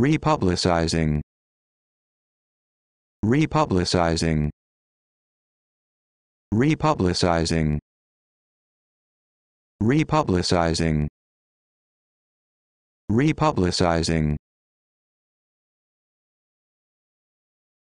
Republicizing. Republicizing. Republicizing. Republicizing. Republicizing.